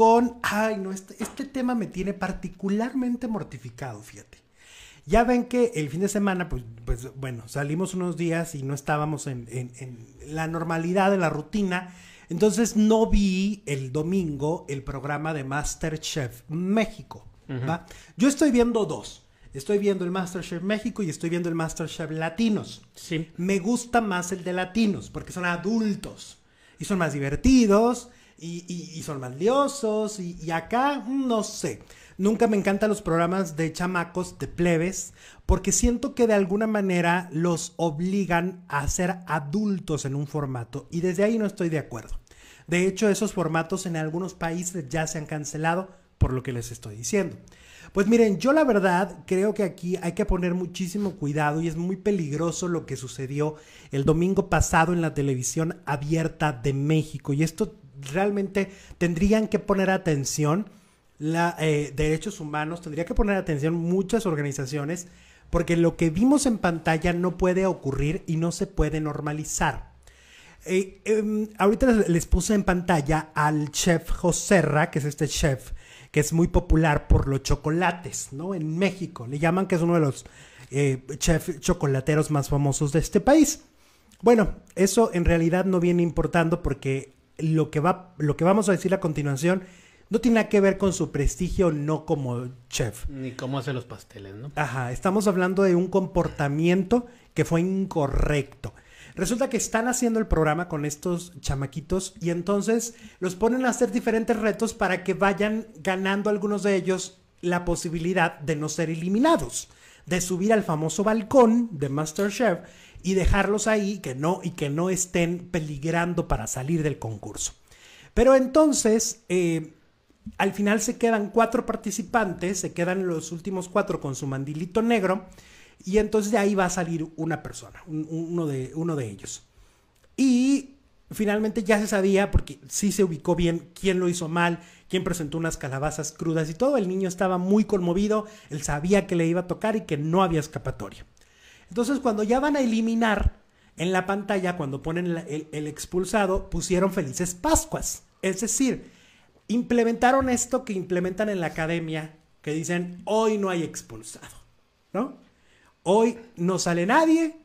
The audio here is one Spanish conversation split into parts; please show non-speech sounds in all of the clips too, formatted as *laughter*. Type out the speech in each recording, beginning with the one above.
con, ay, no, este, este tema me tiene particularmente mortificado, fíjate. Ya ven que el fin de semana, pues, pues bueno, salimos unos días y no estábamos en, en, la normalidad de la rutina. Entonces no vi el domingo el programa de Masterchef México. Yo estoy viendo dos. Estoy viendo el Masterchef México y estoy viendo el Masterchef Latinos. Sí. Me gusta más el de Latinos porque son adultos y son más divertidos y, son maldiosos y, y acá, mm, no sé. Nunca me encantan los programas de chamacos, de plebes, porque siento que de alguna manera los obligan a ser adultos en un formato y desde ahí no estoy de acuerdo. De hecho, esos formatos en algunos países ya se han cancelado por lo que les estoy diciendo. Pues miren, yo la verdad creo que aquí hay que poner muchísimo cuidado y es muy peligroso lo que sucedió el domingo pasado en la televisión abierta de México. Y esto realmente tendrían que poner atención, la, eh, derechos humanos, tendría que poner atención muchas organizaciones, porque lo que vimos en pantalla no puede ocurrir y no se puede normalizar. Eh, em, ahorita les, puse en pantalla al chef Joserra, que es este chef que es muy popular por los chocolates, ¿no? En México. Le llaman que es uno de los eh, chefs chocolateros más famosos de este país. Bueno, eso en realidad no viene importando porque lo que, va, lo que vamos a decir a continuación no tiene nada que ver con su prestigio no como chef. Ni cómo hace los pasteles, ¿no? Ajá, estamos hablando de un comportamiento que fue incorrecto. Resulta que están haciendo el programa con estos chamaquitos y entonces los ponen a hacer diferentes retos para que vayan ganando algunos de ellos la posibilidad de no ser eliminados, de subir al famoso balcón de MasterChef y dejarlos ahí que no, y que no estén peligrando para salir del concurso. Pero entonces, eh, al final se quedan cuatro participantes, se quedan los últimos cuatro con su mandilito negro, y entonces de ahí va a salir una persona, uno, de, uno de ellos. Y finalmente ya se sabía, porque sí se ubicó bien quién lo hizo mal, quién presentó unas calabazas crudas y todo. El niño estaba muy conmovido, él sabía que le iba a tocar y que no había escapatoria. Entonces, cuando ya van a eliminar en la pantalla, cuando ponen el, expulsado, pusieron felices Pascuas. Es decir, implementaron esto que implementan en la academia, que dicen, hoy no hay expulsado, ¿no? Hoy no sale nadie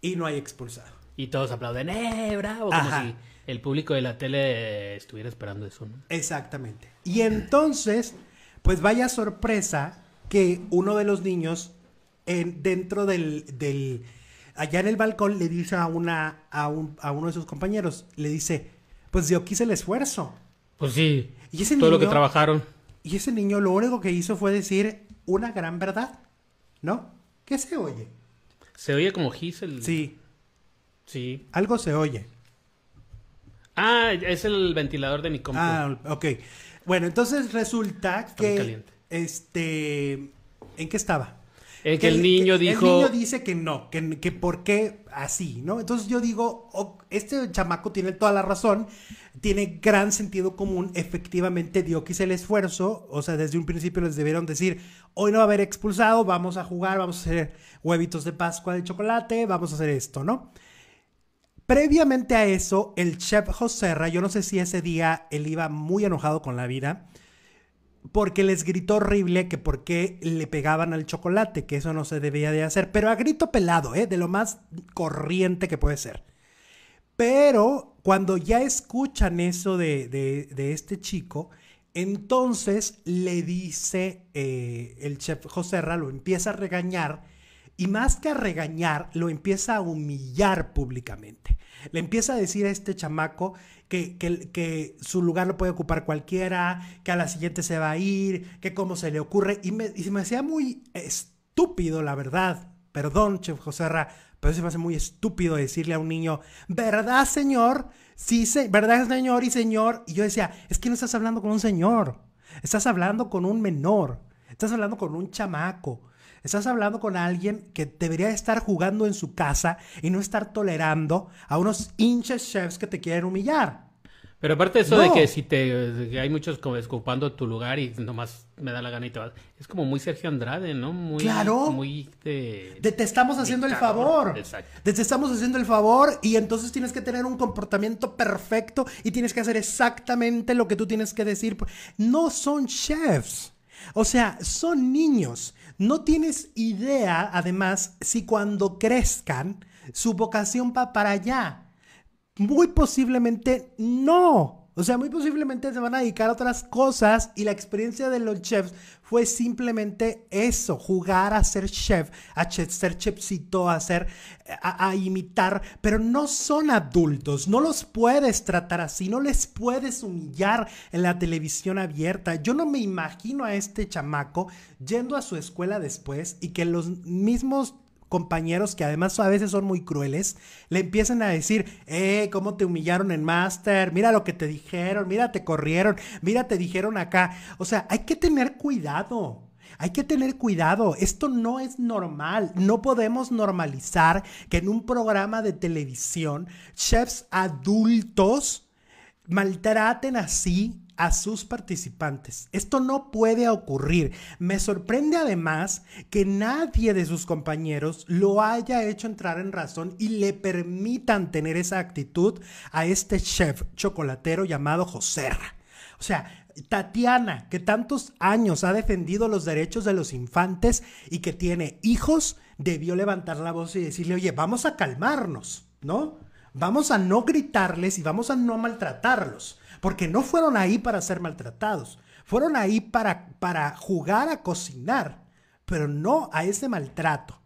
y no hay expulsado. Y todos aplauden, ¡eh, bravo! Como si el público de la tele estuviera esperando eso, ¿no? Exactamente. Y entonces, pues vaya sorpresa que uno de los niños dentro del, del, allá en el balcón le dice a, una, a, uno de sus compañeros, le dice, pues yo quise el esfuerzo. Pues sí. Y ese todo lo que trabajaron. Y ese niño lo único que hizo fue decir una gran verdad, ¿no? ¿Qué se oye? Se oye como Gisel. Sí. Sí. Algo se oye. Ah, es el ventilador de mi compu. Ah, ok. Bueno, entonces resulta que... Este... ¿En qué estaba? El que, el, niño dijo. El niño dice que no, que, que por qué así, ¿no? Entonces yo digo, este chamaco tiene toda la razón, tiene gran sentido común, efectivamente dio quise el esfuerzo, o sea, desde un principio les debieron decir, hoy no va a haber expulsado, vamos a jugar, vamos a hacer huevitos de Pascua de chocolate, vamos a hacer esto, ¿no? Previamente a eso, el chef Joserra, yo no sé si ese día él iba muy enojado con la vida, porque les gritó horrible que por qué le pegaban al chocolate, que eso no se debía de hacer, pero a grito pelado, ¿eh? de lo más corriente que puede ser. Pero cuando ya escuchan eso de, de, este chico, entonces le dice eh, el chef José Ralo, empieza a regañar y más que a regañar, lo empieza a humillar públicamente. Le empieza a decir a este chamaco que, que, su lugar lo puede ocupar cualquiera, que a la siguiente se va a ir, que cómo se le ocurre. Y, me, se me hacía muy estúpido, la verdad. Perdón, Chef José pero se me hace muy estúpido decirle a un niño, ¿verdad, señor? Sí, se, ¿verdad, señor y señor? Y yo decía, es que no estás hablando con un señor, estás hablando con un menor, estás hablando con un chamaco Estás hablando con alguien que debería estar jugando en su casa y no estar tolerando a unos hinches chefs que te quieren humillar. Pero aparte de eso de que si te hay muchos como escupando tu lugar y nomás me da la gana y te Es como muy Sergio Andrade, ¿no? Muy, claro. Muy de, te estamos haciendo el favor. Exacto. te estamos haciendo el favor y entonces tienes que tener un comportamiento perfecto y tienes que hacer exactamente lo que tú tienes que decir. No son chefs. O sea, son niños. No tienes idea, además, si cuando crezcan su vocación va para allá. Muy posiblemente no. O sea, muy posiblemente se van a dedicar a otras cosas y la experiencia de los chefs fue simplemente eso, jugar a ser chef, a ser chefcito, a ser, a imitar, pero no son adultos, no los puedes tratar así, no les puedes humillar en la televisión abierta. Yo no me imagino a este chamaco yendo a su escuela después y que los mismos compañeros que además a veces son muy crueles, le empiezan a decir, eh, ¿cómo te humillaron en Master? Mira lo que te dijeron, mira, te corrieron, mira, te dijeron acá. O sea, hay que tener cuidado. Hay que tener cuidado, esto no es normal, no podemos normalizar que en un programa de televisión chefs adultos maltraten así a sus participantes. Esto no puede ocurrir. Me sorprende además que nadie de sus compañeros lo haya hecho entrar en razón y le permitan tener esa actitud a este chef chocolatero llamado José. O sea, Tatiana, que tantos años ha defendido los derechos de los infantes y que tiene hijos, debió levantar la voz y decirle, oye, vamos a calmarnos, ¿no? Vamos a no gritarles y vamos a no maltratarlos, porque no fueron ahí para ser maltratados, fueron ahí para, jugar a cocinar, pero no a ese maltrato.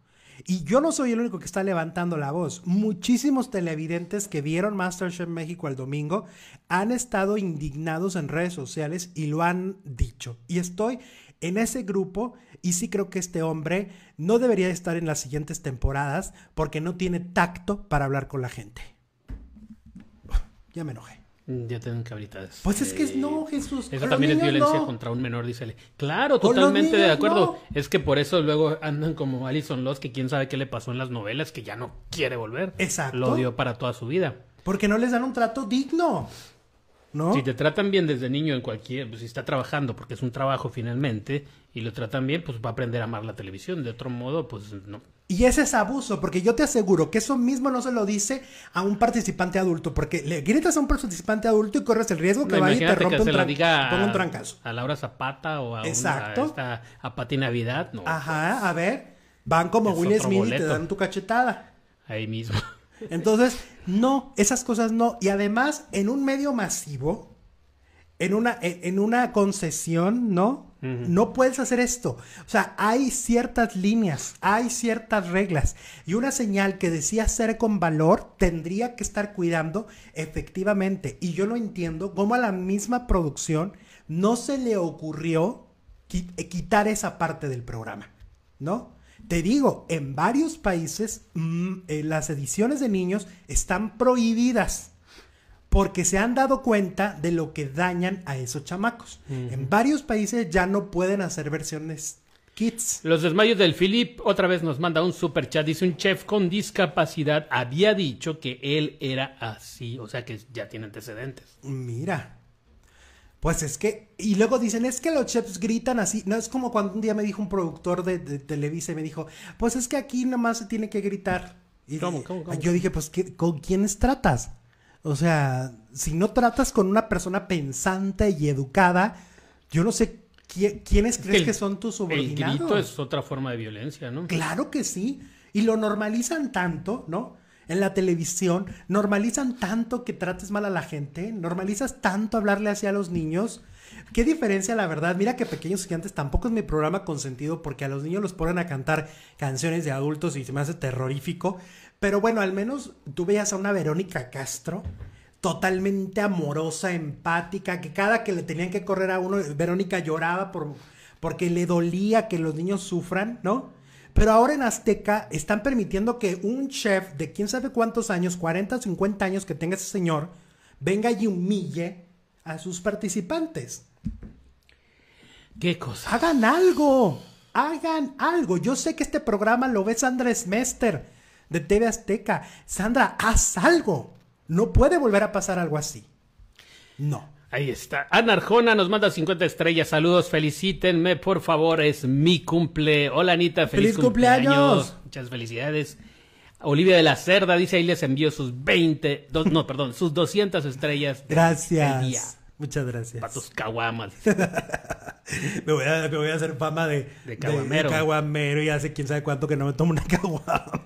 Y yo no soy el único que está levantando la voz. Muchísimos televidentes que vieron MasterChef México el domingo han estado indignados en redes sociales y lo han dicho. Y estoy en ese grupo y sí creo que este hombre no debería estar en las siguientes temporadas porque no tiene tacto para hablar con la gente ya me enojé. Mm, ya tengo que cabritas. Pues es que eh, no, Jesús. Eso también es violencia contra un menor, dice Claro, totalmente de acuerdo. Es que por eso luego andan como Alison Loss, que quién sabe qué le pasó en las novelas, que ya no quiere volver. Exacto. Lo odió para toda su vida. Porque no les dan un trato digno. Si te tratan bien desde niño en cualquier, pues, si está trabajando, porque es un trabajo finalmente, y lo tratan bien, pues va a aprender a amar la televisión. De otro modo, pues no. Y ese es abuso, porque yo te aseguro que eso mismo no se lo dice a un participante adulto, porque le gritas a un participante adulto y corres el riesgo que y te rompe un, a, la trancazo. A Laura Zapata o a, Exacto. Pati Navidad, no. Ajá, a ver, van como Will Smith y te dan tu cachetada. Ahí mismo. *laughs* Entonces, no, esas cosas no. Y además, en un medio masivo, en una, en, una concesión, ¿no? No puedes hacer esto. O sea, hay ciertas líneas, hay ciertas reglas. Y una señal que decía ser con valor tendría que estar cuidando efectivamente. Y yo no entiendo cómo a la misma producción no se le ocurrió quitar esa parte del programa, ¿no? Te digo, en varios países mm, eh, las ediciones de niños están prohibidas porque se han dado cuenta de lo que dañan a esos chamacos. En varios países ya no pueden hacer versiones Kids. Los desmayos del Philip otra vez nos manda un super chat. Dice un chef con discapacidad había dicho que él era así, o sea que ya tiene antecedentes. Mira. Pues es que, y luego dicen, es que los chefs gritan así, no es como cuando un día me dijo un productor de, Televisa y me dijo, pues es que aquí nomás se tiene que gritar. Y yo dije, pues ¿con quiénes tratas? O sea, si no tratas con una persona pensante y educada, yo no sé quiénes crees que son tus subordinados. El grito es otra forma de violencia, ¿no? Claro que sí. Y lo normalizan tanto, ¿no? en la televisión, normalizan tanto que trates mal a la gente, normalizas tanto hablarle así a los niños. ¿Qué diferencia, la verdad? Mira que Pequeños Gigantes tampoco es mi programa consentido porque a los niños los ponen a cantar canciones de adultos y se me hace terrorífico. Pero bueno, al menos tú veías a una Verónica Castro totalmente amorosa, empática, que cada que le tenían que correr a uno, Verónica lloraba por, porque le dolía que los niños sufran, ¿no? Pero ahora en Azteca están permitiendo que un chef de quién sabe cuántos años, 40 o 50 años que tenga ese señor, venga y humille a sus participantes. ¿Qué cosa? Hagan algo. Hagan algo. Yo sé que este programa lo ve Sandra Smester de TV Azteca. Sandra, haz algo. No puede volver a pasar algo así. No. Ahí está. Ana Arjona nos manda 50 estrellas. Saludos, felicítenme, por favor. Es mi cumple. Hola, Anita. Feliz, cumpleaños! Muchas felicidades. Olivia de la Cerda dice ahí les envió sus 20, no, *laughs* perdón, sus 200 estrellas. Gracias. Muchas gracias. Para tus caguamas. *laughs* me, voy a, hacer fama de, caguamero. de caguamero y hace quién sabe cuánto que no me tomo una *laughs* caguama.